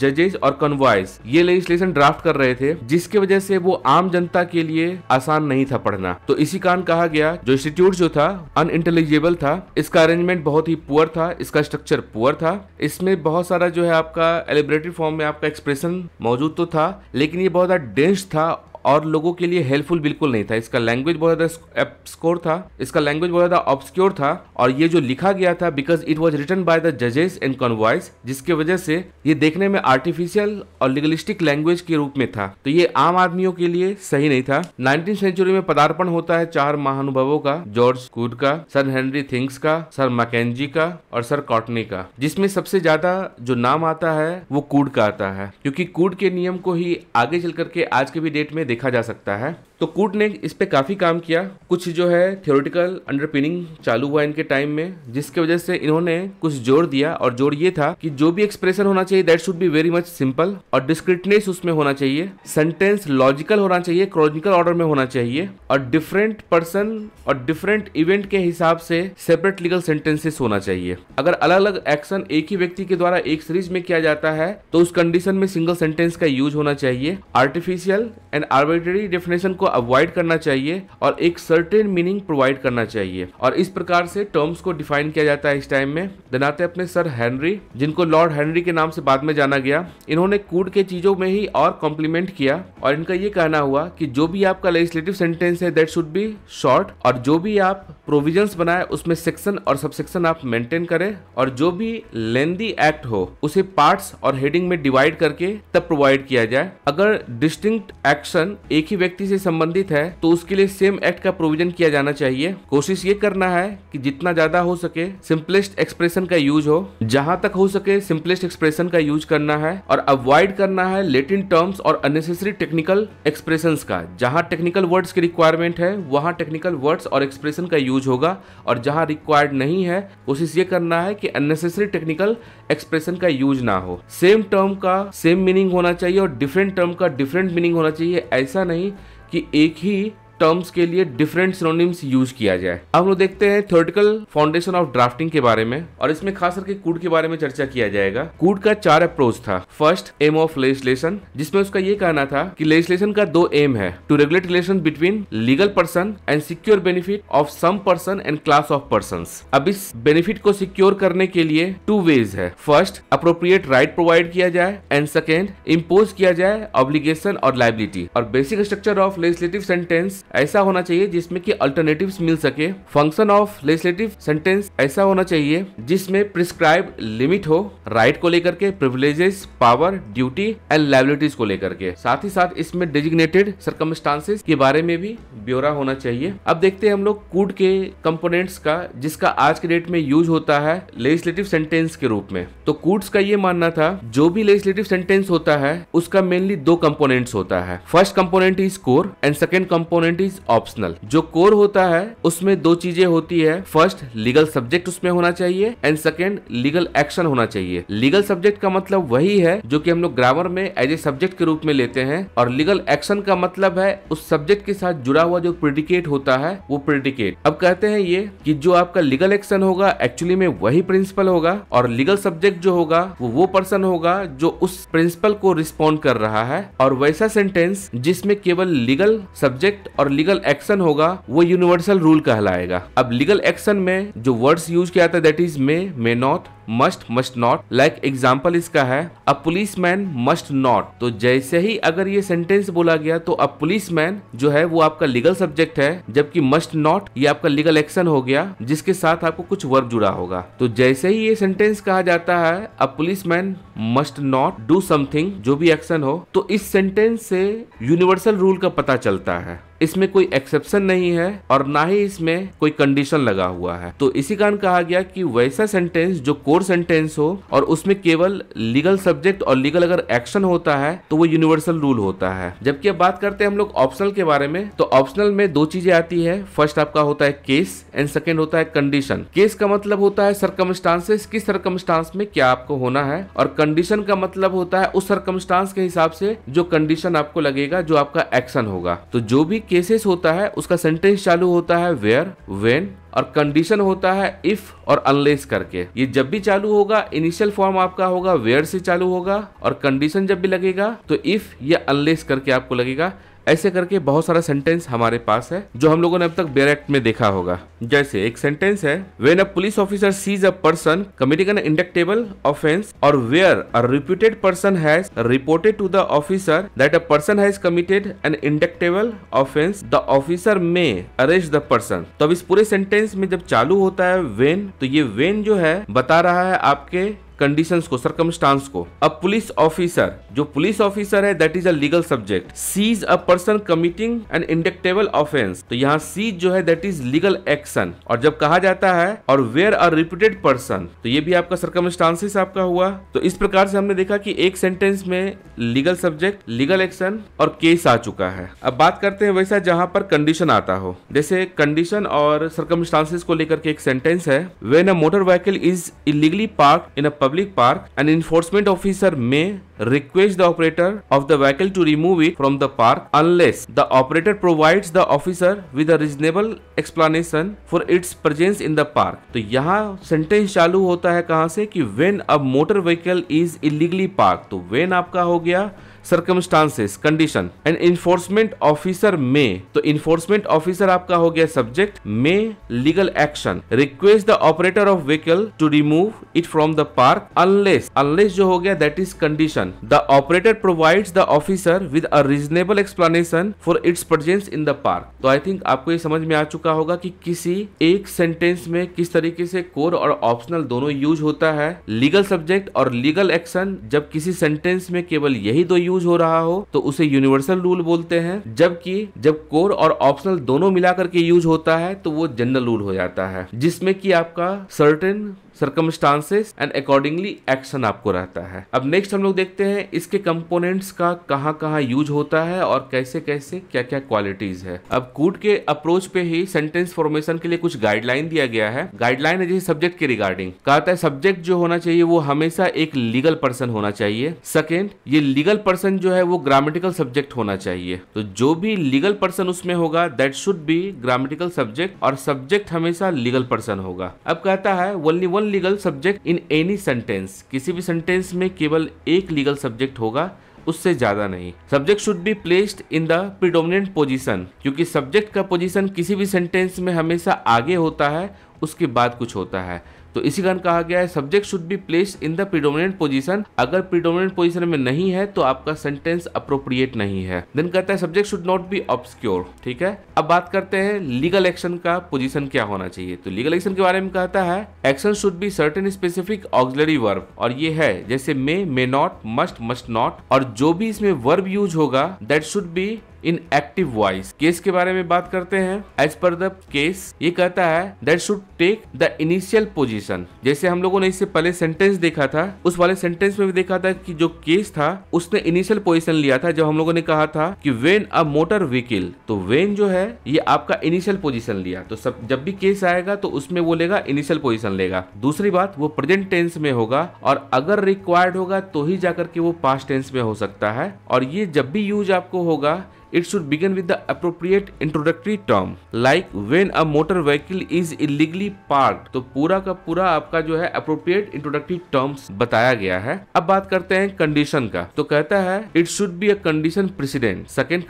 जजेस और कन्वाइस ये लेजिस्लेशन ड्राफ्ट कर रहे थे जिसके वजह से वो आम जनता के लिए आसान नहीं था पढ़ना करना तो इसी कारण कहा गया जो इंस्टीट्यूट जो था अन इंटेलिजिबल था इसका अरेंजमेंट बहुत ही पुअर था इसका स्ट्रक्चर पुअर था इसमें बहुत सारा जो है आपका एलिब्रेटरी फॉर्म में आपका एक्सप्रेशन मौजूद तो था लेकिन ये बहुत ज्यादा डेंस था और लोगों के लिए हेल्पफुल बिल्कुल नहीं था इसका लैंग्वेज बहुत ज़्यादा स्कोर था इसका लैंग्वेज बहुत ज़्यादा ऑब्सक्योर था और ये जो लिखा गया था because it was written by the जजेस एंड कन्वॉयस जिसके वजह से ये देखने में आर्टिफिशियल और लिगलिस्टिक लैंग्वेज के रूप में था तो ये आम आदमियों के लिए सही नहीं था नाइनटीन सेंचुरी में पदार्पण होता है चार महानुभावों का जॉर्ज कूड का सर हेनरी थिंग्स का सर मैकेजी का और सर कॉटनी का जिसमें सबसे ज्यादा जो नाम आता है वो कूड का आता है क्योंकि कूड के नियम को ही आगे चल करके आज के भी डेट में देखा जा सकता है तो कूट ने इस पर काफ़ी काम किया कुछ जो है थियोरिटिकल अंडरपिनिंग चालू हुआ इनके टाइम में जिसके वजह से इन्होंने कुछ जोर दिया और जोर ये था कि जो भी एक्सप्रेशन होना चाहिए that should be very much simple और डिस्क्रिटनेस उसमें होना चाहिए सेंटेंस लॉजिकल होना चाहिए क्रॉजिकल ऑर्डर में होना चाहिए और डिफरेंट पर्सन और डिफरेंट इवेंट के हिसाब से सेपरेट लीगल सेंटेंसेस होना चाहिए अगर अलग अलग एक्शन एक ही व्यक्ति के द्वारा एक सीरीज में किया जाता है तो उस कंडीशन में सिंगल सेंटेंस का यूज होना चाहिए आर्टिफिशियल एंड आर्बिट्री डेफिनेशन को अवॉइड करना चाहिए और एक सर्टेन मीनिंग प्रोवाइड करना चाहिए और इस प्रकार से टर्म्स को डिफाइन किया जाता है इस टाइम में दनाते अपने सर हेनरी जिनको लॉर्ड हेनरी के नाम से बाद में जाना गया इन्होंने कूड के चीजों में ही और कॉम्प्लीमेंट किया और इनका ये कहना हुआ कि जो भी आपका लेजिस्लेटिव सेंटेंस है दैट शुड बी शॉर्ट और जो भी आप प्रोविजन बनाए उसमें सेक्शन और सबसेक्शन आप मेंटेन करें और जो भी लेंदी एक्ट हो उसे पार्ट्स और हेडिंग में डिवाइड करके तब प्रोवाइड किया जाए अगर डिस्टिंक्ट एक्शन एक ही व्यक्ति से संबंध संबंधित है तो उसके लिए सेम एक्ट का प्रोविजन किया जाना चाहिए कोशिश ये करना है कि जितना ज्यादा हो सके सिंपलेस्ट एक्सप्रेशन का यूज हो जहां तक हो सके सिंपलेस्ट एक्सप्रेशन का यूज करना है और अवॉइड करना है लेटिन टर्म्स और अननेसेसरी टेक्निकल एक्सप्रेशन का जहां टेक्निकल वर्ड्स की रिक्वायरमेंट है वहां टेक्निकल वर्ड्स और एक्सप्रेशन का यूज होगा और जहां रिक्वायर्ड नहीं है कोशिश ये करना है कि अननेसेसरी टेक्निकल एक्सप्रेशन का यूज ना हो सेम टर्म का सेम मीनिंग होना चाहिए और डिफरेंट टर्म का डिफरेंट मीनिंग होना चाहिए ऐसा नहीं कि एक ही टर्म्स के लिए डिफरेंट सिनोनिम्स यूज किया जाए अब लोग देखते हैं थ्योरेटिकल फाउंडेशन ऑफ ड्राफ्टिंग के बारे में और इसमें खास करके कूड के बारे में चर्चा किया जाएगा कूड का चार अप्रोच था फर्स्ट एम ऑफ लेजिस्लेशन जिसमें उसका ये कहना था कि लेजिस्लेशन का दो एम है to regulate relation between legal person and secure benefit of some person and class of person अब इस बेनिफिट को सिक्योर करने के लिए टू वेज है फर्स्ट अप्रोप्रिएट राइट प्रोवाइड किया जाए एंड सेकेंड इम्पोज किया जाए ऑब्लिगेशन और लाइबिलिटी और basic structure of legislative sentence ऐसा होना चाहिए जिसमें कि अल्टरनेटिव मिल सके फंक्शन ऑफ लेजिस्लेटिव सेंटेंस ऐसा होना चाहिए जिसमें प्रिस्क्राइब लिमिट हो राइट को लेकर के privileges power duty and liabilities को लेकर के साथ ही साथ इसमें डेजिग्नेटेड सर्कमस्टांसेस के बारे में भी ब्यौरा होना चाहिए अब देखते हैं हम लोग कूड के कंपोनेंट्स का जिसका आज के डेट में यूज होता है लेजिस्लेटिव सेंटेंस के रूप में तो कूड्स का ये मानना था जो भी लेजिस्लेटिव सेंटेंस होता है उसका मेनली दो कंपोनेंट्स होता है first component is core and second component is optional जो कोर होता है उसमें दो चीजें होती है फर्स्ट लीगल सब्जेक्ट उसमें होना चाहिए एंड सेकेंड लीगल एक्शन होना चाहिए लीगल सब्जेक्ट का मतलब वही है जो कि हम लोग ग्रामर में एज ए सब्जेक्ट के रूप में लेते हैं और लीगल एक्शन का मतलब है उस सब्जेक्ट के साथ जुड़ा हुआ जो प्रिडिकेट होता है वो प्रिडिकेट अब कहते हैं ये कि जो आपका लीगल एक्शन होगा एक्चुअली में वही प्रिंसिपल होगा और लीगल सब्जेक्ट जो होगा वो वो पर्सन होगा जो उस प्रिंसिपल को रिस्पॉन्ड कर रहा है और वैसा सेंटेंस जिसमें केवल लीगल सब्जेक्ट और लीगल एक्शन होगा वो यूनिवर्सल रूल कहलाएगा अब लीगल एक्शन में जो वर्ड्स यूज किया था that is may may not must must not like example इसका है a policeman must not तो जैसे ही अगर ये सेंटेंस बोला गया तो अ पुलिस मैन जो है वो आपका लीगल सब्जेक्ट है जबकि मस्ट नॉट ये आपका लीगल एक्शन हो गया जिसके साथ आपको कुछ वर्ब जुड़ा होगा तो जैसे ही ये सेंटेंस कहा जाता है a policeman must not do something जो भी एक्शन हो तो इस सेंटेंस से यूनिवर्सल रूल का पता चलता है इसमें कोई एक्सेप्शन नहीं है और ना ही इसमें कोई कंडीशन लगा हुआ है तो इसी कारण कहा गया कि वैसा सेंटेंस जो कोर्स मोर सेंटेंस हो और उसमें केवल लीगल सब्जेक्ट और लीगल अगर एक्शन होता है तो वो यूनिवर्सल रूल होता है जबकि अब बात करते हैं हम लोग ऑप्शनल के बारे में तो ऑप्शनल में दो चीजें आती है फर्स्ट आपका होता है केस एंड सेकेंड होता है कंडीशन केस का मतलब होता है सरकमस्टांसेस किस सरकमस्टांस में क्या आपको होना है और कंडीशन का मतलब होता है उस सरकमस्टांस के हिसाब से जो कंडीशन आपको लगेगा जो आपका एक्शन होगा तो जो भी केसेस होता है उसका सेंटेंस चालू होता है वेयर वेन और कंडीशन होता है इफ और अनलेस करके ये जब भी चालू होगा इनिशियल फॉर्म आपका होगा वेयर से चालू होगा और कंडीशन जब भी लगेगा तो इफ या अनलेस करके आपको लगेगा ऐसे करके बहुत सारा सेंटेंस हमारे पास है जो हम लोगों ने अब तक बेर एक्ट में देखा होगा जैसे एक सेंटेंस है when a police officer seize a person committing an indictable offence और where a reputed person has reported to the officer that a person has committed an indictable offence the officer may arrest the person तो अब इस पूरे sentence में जब चालू होता है वेन तो ये वेन जो है बता रहा है आपके कंडीशंस को सर्कमस्टांस को अ पुलिस ऑफिसर जो पुलिस ऑफिसर है that is a legal subject seize a person committing an indictable offence तो यहाँ सीज जो है दैट इज लीगल एक्शन और जब कहा जाता है और वेयर अ रिपीटेड पर्सन तो ये भी आपका सर्कमस्टांसिस आपका हुआ तो इस प्रकार से हमने देखा कि एक सेंटेंस में लीगल सब्जेक्ट लीगल एक्शन और केस आ चुका है अब बात करते हैं वैसा जहां पर कंडीशन आता हो जैसे कंडीशन और सर्कमस्टांसिस को लेकर के एक सेंटेंस है when a motor vehicle is illegally park in a public park, an enforcement officer may request the operator of the vehicle to remove it from the park unless the operator provides the officer with a reasonable explanation for its presence in the park. to yahan sentence chalu hota hai kahan se ki when a motor vehicle is illegally parked, to when aapka ho gaya circumstances condition and enforcement officer में तो enforcement officer आपका हो गया subject में legal action request the operator of vehicle to remove it from the park unless unless जो हो गया that is condition the operator provide the officer with a reasonable explanation for its presence in the park तो I think आपको ये समझ में आ चुका होगा कि किसी एक सेंटेंस में किस तरीके से कोर और ऑप्शनल दोनों यूज होता है लीगल सब्जेक्ट और लीगल एक्शन जब किसी सेंटेंस में केवल यही दो यूज यूज हो रहा हो तो उसे यूनिवर्सल रूल बोलते हैं जबकि जब कोर और ऑप्शनल दोनों मिलाकर के यूज होता है तो वो जनरल रूल हो जाता है जिसमें कि आपका certain circumstances and accordingly action आपको रहता है अब नेक्स्ट हम लोग देखते हैं इसके कंपोनेंट्स का कहां कहां यूज होता है और कैसे कैसे क्या क्या क्वालिटीज है अब कूट के अप्रोच पे ही सेंटेंस फॉर्मेशन के लिए कुछ गाइडलाइन दिया गया है गाइडलाइन है जैसे सब्जेक्ट के रिगार्डिंग कहा है सब्जेक्ट जो होना चाहिए वो हमेशा एक लीगल पर्सन होना चाहिए सेकेंड ये लीगल पर्सन जो है वो ग्रामेटिकल सब्जेक्ट होना चाहिए तो जो भी लीगल पर्सन उसमें होगा that should be grammatical subject और सब्जेक्ट हमेशा लीगल पर्सन होगा अब कहता है only one legal subject in any sentence किसी भी सेंटेंस में केवल एक लीगल सब्जेक्ट होगा उससे ज्यादा नहीं subject should be placed in the predominant position क्योंकि सब्जेक्ट का पोजीशन किसी भी सेंटेंस में हमेशा आगे होता है उसके बाद कुछ होता है तो इसी कारण कहा गया है subject should be place in the predominant position अगर प्रीडोमिनेंट पोजीशन में नहीं है तो आपका सेंटेंस अप्रोप्रिएट नहीं है देन कहता है subject should not be obscure ठीक है अब बात करते हैं लीगल एक्शन का पोजीशन क्या होना चाहिए तो लीगल एक्शन के बारे में कहता है action should be certain specific auxiliary verb और ये है जैसे may may not must must not और जो भी इसमें वर्ब यूज होगा that should be in active voice case के बारे में बात करते हैं एज पर द केस ये कहता है that should take the initial position जैसे हम लोगों ने इससे पहले सेंटेंस देखा था उस वाले सेंटेंस में भी देखा था कि जो केस था उसने इनिशियल पोजिशन लिया था जब हम लोगों ने कहा था कि वेन अ मोटर व्हीकिल तो वेन जो है ये आपका इनिशियल पोजिशन लिया तो सब जब भी केस आएगा तो उसमें वो लेगा इनिशियल पोजिशन लेगा दूसरी बात वो प्रेजेंट टेंस में होगा और अगर रिक्वायर्ड होगा तो ही जाकर के वो पास्ट टेंस में हो सकता है और ये जब भी यूज आपको होगा it should begin with the appropriate introductory term like when a motor vehicle is illegally park तो पूरा का पूरा आपका जो है अप्रोप्रिएट इंट्रोडक्टरी टर्म्स बताया गया है अब बात करते हैं कंडीशन का तो कहता है it should be a condition precedent second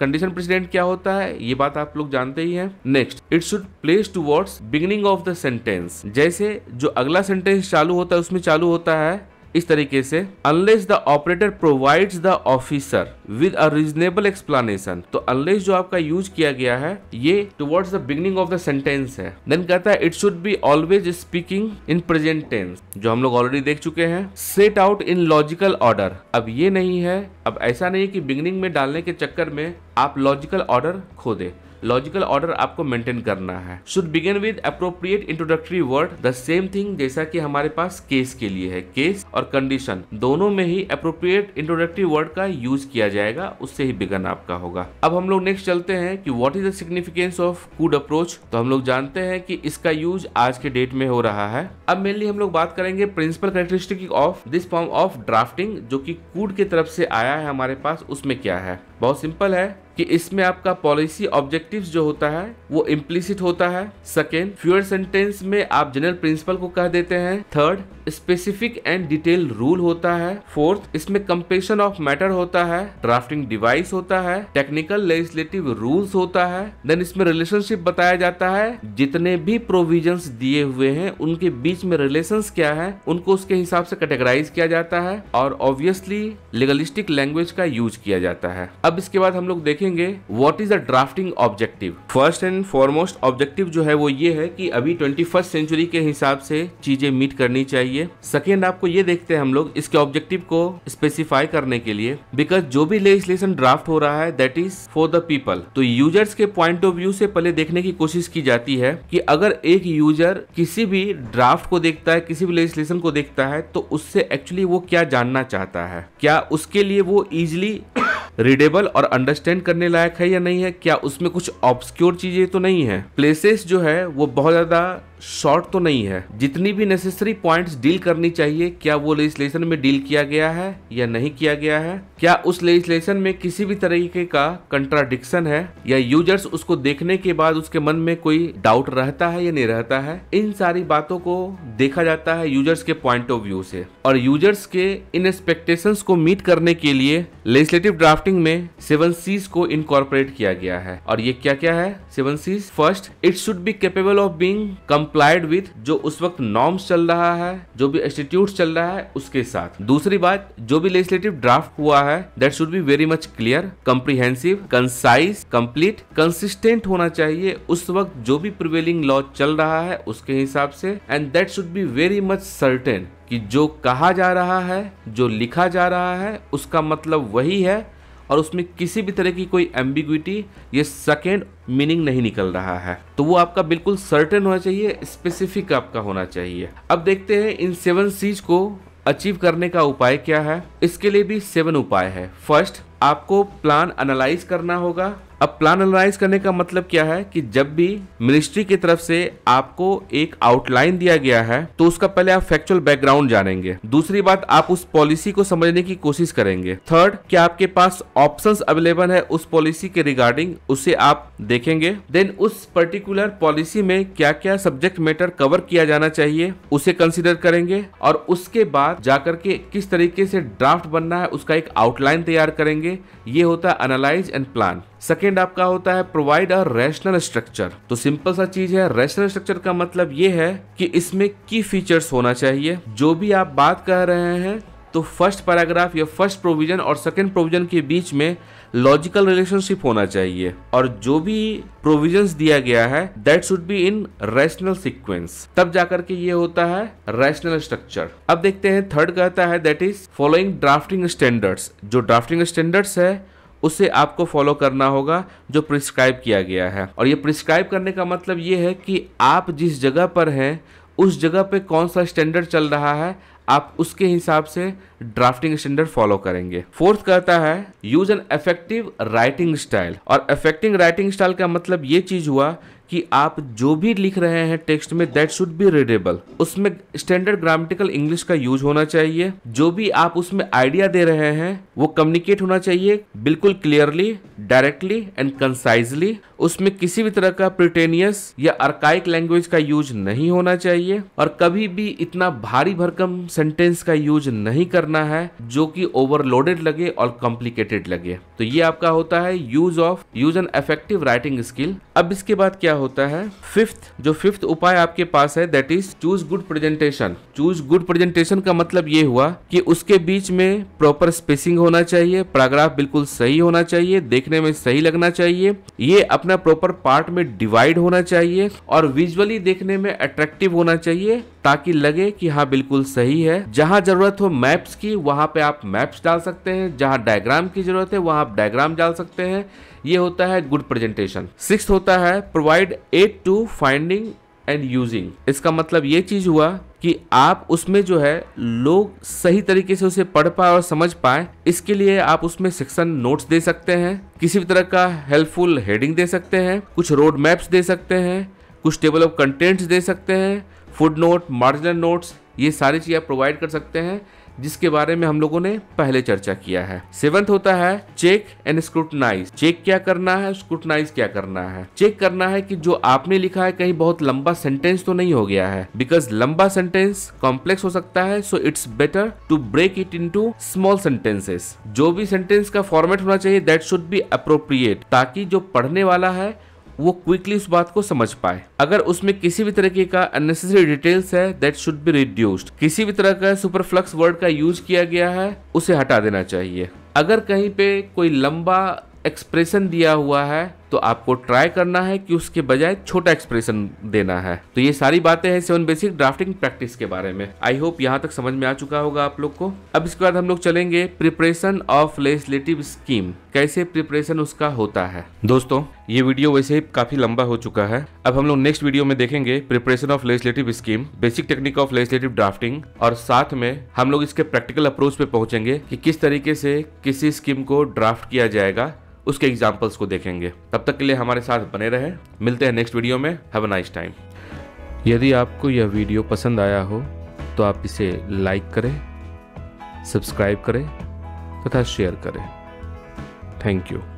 condition precedent क्या होता है ये बात आप लोग जानते ही है next it should place towards beginning of the sentence जैसे जो अगला सेंटेंस चालू होता है उसमें चालू होता है इस तरीके से unless the operator provides the officer with a reasonable explanation तो अनलेस जो आपका यूज किया गया है ये towards the beginning of the sentence है देन कहता है it should be always speaking in present tense जो हम लोग ऑलरेडी देख चुके हैं set out in logical order अब ये नहीं है अब ऐसा नहीं है कि बिगनिंग में डालने के चक्कर में आप लॉजिकल ऑर्डर खो दे लॉजिकल ऑर्डर आपको मेंटेन करना है should begin with appropriate introductory word the same thing जैसा कि हमारे पास केस के लिए है केस और कंडीशन दोनों में ही अप्रोप्रिएट इंट्रोडक्टरी वर्ड का यूज किया जाएगा उससे ही बिगन आपका होगा अब हम लोग नेक्स्ट चलते हैं कि what is the significance of could approach तो हम लोग जानते हैं कि इसका यूज आज के डेट में हो रहा है अब मेनली हम लोग बात करेंगे principal characteristic of this form of drafting जो कि कूड के तरफ से आया है हमारे पास उसमें क्या है बहुत सिंपल है कि इसमें आपका पॉलिसी ऑब्जेक्टिव्स जो होता है वो इम्प्लिसिट होता है सेकेंड फ्यूअर सेंटेंस में आप जनरल प्रिंसिपल को कह देते हैं third specific and detail rule होता है फोर्थ इसमें कंपेशन ऑफ मैटर होता है ड्राफ्टिंग डिवाइस होता है टेक्निकल लेजिस्लेटिव रूल्स होता है देन इसमें रिलेशनशिप बताया जाता है जितने भी प्रोविजन दिए हुए हैं उनके बीच में रिलेशन क्या है उनको उसके हिसाब से कैटेगराइज किया जाता है और ऑब्वियसली लीगलिस्टिक लैंग्वेज का यूज किया जाता है अब इसके बाद हम लोग देखेंगे देखेंगे what is the drafting objective first and foremost objective जो है वो ये है कि अभी ट्वेंटी सेंचुरी के हिसाब से चीजें मीट करनी चाहिए सेकेंड आपको ये देखते हैं हम लोग इसके ऑब्जेक्टिव को स्पेसिफाई करने के लिए बिकॉज जो भी लेजिस्लेशन ड्राफ्ट हो रहा है that is for the people तो यूजर्स के पॉइंट ऑफ व्यू से पहले देखने की कोशिश की जाती है कि अगर एक यूजर किसी भी ड्राफ्ट को देखता है किसी भी लेजिस्लेशन को देखता है तो उससे एक्चुअली वो क्या जानना चाहता है क्या उसके लिए वो इजिली रीडेबल और अंडरस्टैंड करने लायक है या नहीं है क्या उसमें कुछ ऑब्सक्योर चीजें तो नहीं है प्लेसेस जो है वो बहुत ज्यादा शॉर्ट तो नहीं है जितनी भी नेसेसरी पॉइंट्स डील करनी चाहिए क्या वो लेजिस्लेशन में डील किया गया है या नहीं किया गया है क्या उस लेजिस्लेशन में किसी भी तरीके का कंट्राडिक्शन है या यूजर्स उसको देखने के बाद उसके मन में कोई डाउट रहता है या नहीं रहता है इन सारी बातों को देखा जाता है यूजर्स के पॉइंट ऑफ व्यू से और यूजर्स के इन एक्सपेक्टेशन को मीट करने के लिए लेजिस्लेटिव ड्राफ्टिंग में सेवन सीज को इनकॉर्पोरेट किया गया है और ये क्या क्या है seven Cs first it should be capable of being come complied with जो उस वक्त नॉर्म्स चल रहा है जो भी इंस्टीट्यूट चल रहा है उसके साथ दूसरी बात जो भी लेजिस्लेटिव ड्राफ्ट हुआ है that should be very much clear comprehensive concise complete consistent होना चाहिए उस वक्त जो भी प्रिवेलिंग लॉ चल रहा है उसके हिसाब से and that should be very much certain कि जो कहा जा रहा है जो लिखा जा रहा है उसका मतलब वही है और उसमें किसी भी तरह की कोई एम्बिग्विटी ये सेकेंड मीनिंग नहीं निकल रहा है तो वो आपका बिल्कुल सर्टेन होना चाहिए स्पेसिफिक आपका होना चाहिए अब देखते हैं इन सेवन सीज को अचीव करने का उपाय क्या है इसके लिए भी सेवन उपाय है फर्स्ट आपको प्लान एनालाइज करना होगा अब प्लान एनालाइज करने का मतलब क्या है कि जब भी मिनिस्ट्री की तरफ से आपको एक आउटलाइन दिया गया है तो उसका पहले आप फैक्चुअल बैकग्राउंड जानेंगे दूसरी बात आप उस पॉलिसी को समझने की कोशिश करेंगे थर्ड क्या आपके पास ऑप्शन अवेलेबल है उस पॉलिसी के रिगार्डिंग उसे आप देखेंगे देन उस पर्टिकुलर पॉलिसी में क्या क्या सब्जेक्ट मैटर कवर किया जाना चाहिए उसे कंसिडर करेंगे और उसके बाद जाकर के किस तरीके से ड्राफ्ट बनना है उसका एक आउटलाइन तैयार करेंगे ये होता है एनालाइज एंड प्लान सेकेंड आपका होता है प्रोवाइड अ रैशनल स्ट्रक्चर तो सिंपल सा चीज है रैशनल स्ट्रक्चर का मतलब ये है कि इसमें की फीचर्स होना चाहिए जो भी आप बात कह रहे हैं तो फर्स्ट पैराग्राफ या फर्स्ट प्रोविजन और सेकेंड प्रोविजन के बीच में लॉजिकल रिलेशनशिप होना चाहिए और जो भी प्रोविजन दिया गया है that should be in rational sequence तब जाकर के ये होता है रैशनल स्ट्रक्चर अब देखते हैं थर्ड कहता है that is following drafting standards जो ड्राफ्टिंग स्टैंडर्ड्स है उसे आपको फॉलो करना होगा जो प्रिस्क्राइब किया गया है और ये प्रिस्क्राइब करने का मतलब ये है कि आप जिस जगह पर हैं उस जगह पे कौन सा स्टैंडर्ड चल रहा है आप उसके हिसाब से ड्राफ्टिंग स्टैंडर्ड फॉलो करेंगे फोर्थ कहता है use an effective writing style और इफेक्टिव राइटिंग स्टाइल का मतलब ये चीज हुआ कि आप जो भी लिख रहे हैं टेक्स्ट में दैट शुड बी रीडेबल उसमें स्टैंडर्ड ग्रामेटिकल इंग्लिश का यूज होना चाहिए जो भी आप उसमें आइडिया दे रहे हैं वो कम्युनिकेट होना चाहिए बिल्कुल क्लियरली डायरेक्टली एंड कंसाइजली उसमें किसी भी तरह का प्रिटेनियस या अर्काइक लैंग्वेज का यूज नहीं होना चाहिए और कभी भी इतना भारी भरकम सेंटेंस का यूज नहीं करना है जो कि ओवरलोडेड लगे और कॉम्प्लिकेटेड लगे तो ये आपका होता है use of use an effective writing skill अब इसके बाद क्या होता है फिफ्थ जो फिफ्थ उपाय आपके पास है that is choose good presentation choose good presentation का मतलब ये हुआ कि उसके बीच में प्रॉपर स्पेसिंग होना चाहिए पैराग्राफ बिल्कुल सही होना चाहिए देखने में सही लगना चाहिए ये अपना प्रॉपर पार्ट में डिवाइड होना चाहिए और विजुअली देखने में अट्रैक्टिव होना चाहिए ताकि लगे कि हाँ बिल्कुल सही है जहां जरूरत हो मैप्स की वहां पे आप मैप्स डाल सकते हैं जहां डायग्राम की जरूरत है वहां आप डायग्राम डाल सकते हैं ये होता है गुड प्रेजेंटेशन सिक्स होता है provide aid to finding and using इसका मतलब ये चीज हुआ कि आप उसमें जो है लोग सही तरीके से उसे पढ़ पाए और समझ पाए इसके लिए आप उसमें सेक्शन नोट्स दे सकते हैं किसी भी तरह का हेल्पफुल हेडिंग दे सकते हैं कुछ रोड मैप्स दे सकते हैं कुछ टेबल ऑफ कंटेंट्स दे सकते हैं फुड नोट मार्जिनल नोट्स ये सारी चीज़ आप प्रोवाइड कर सकते हैं जिसके बारे में हम लोगों ने पहले चर्चा किया है सेवंथ होता है चेक एंड स्क्रूटनाइज चेक क्या करना है स्क्रूटनाइज क्या करना है चेक करना है कि जो आपने लिखा है कहीं बहुत लंबा सेंटेंस तो नहीं हो गया है बिकॉज लंबा सेंटेंस कॉम्प्लेक्स हो सकता है so it's better to break it in small sentences जो भी सेंटेंस का फॉर्मेट होना चाहिए दैट शुड बी अप्रोप्रिएट ताकि जो पढ़ने वाला है वो क्विकली उस बात को समझ पाए अगर उसमें किसी भी तरीके का अननेसेसरी डिटेल्स है दैट शुड बी रिड्यूस्ड किसी भी तरह का सुपरफ्लक्स वर्ड का यूज किया गया है उसे हटा देना चाहिए अगर कहीं पे कोई लंबा एक्सप्रेशन दिया हुआ है तो आपको ट्राई करना है कि उसके बजाय छोटा एक्सप्रेशन देना है तो ये सारी बातें हैं सेवन बेसिक ड्राफ्टिंग प्रैक्टिस के बारे में आई होप यहाँ तक समझ में आ चुका होगा आप लोग को अब इसके बाद हम लोग चलेंगे प्रिपरेशन ऑफ लेजिस्लेटिव स्कीम कैसे प्रिपरेशन उसका होता है दोस्तों ये वीडियो वैसे ही काफी लंबा हो चुका है अब हम लोग नेक्स्ट वीडियो में देखेंगे preparation of legislative scheme basic technique of legislative drafting और साथ में हम लोग इसके प्रैक्टिकल अप्रोच पे पहुंचेंगे कि किस तरीके से किसी स्कीम को ड्राफ्ट किया जाएगा उसके एग्जाम्पल्स को देखेंगे तब तक के लिए हमारे साथ बने रहे मिलते हैं नेक्स्ट वीडियो में हैव नाइस टाइम यदि आपको यह वीडियो पसंद आया हो तो आप इसे लाइक करें सब्सक्राइब करें तथा शेयर करें थैंक यू